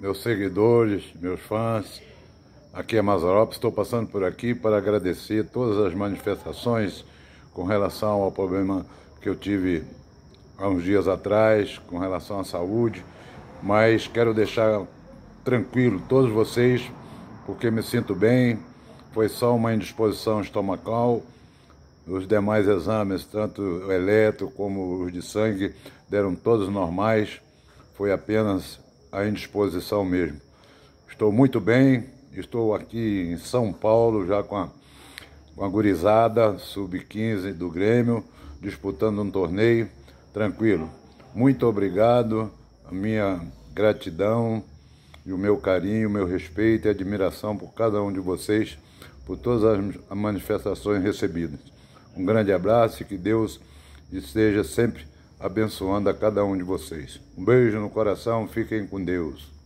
meus seguidores, meus fãs, aqui é Mazarop, estou passando por aqui para agradecer todas as manifestações com relação ao problema que eu tive há uns dias atrás, com relação à saúde, mas quero deixar tranquilo todos vocês, porque me sinto bem, foi só uma indisposição estomacal, os demais exames, tanto o eletro como os de sangue, deram todos normais, foi apenas à indisposição mesmo. Estou muito bem, estou aqui em São Paulo já com a, com a gurizada sub-15 do Grêmio, disputando um torneio, tranquilo. Muito obrigado, a minha gratidão e o meu carinho, o meu respeito e admiração por cada um de vocês, por todas as manifestações recebidas. Um grande abraço e que Deus esteja sempre abençoando a cada um de vocês. Um beijo no coração, fiquem com Deus.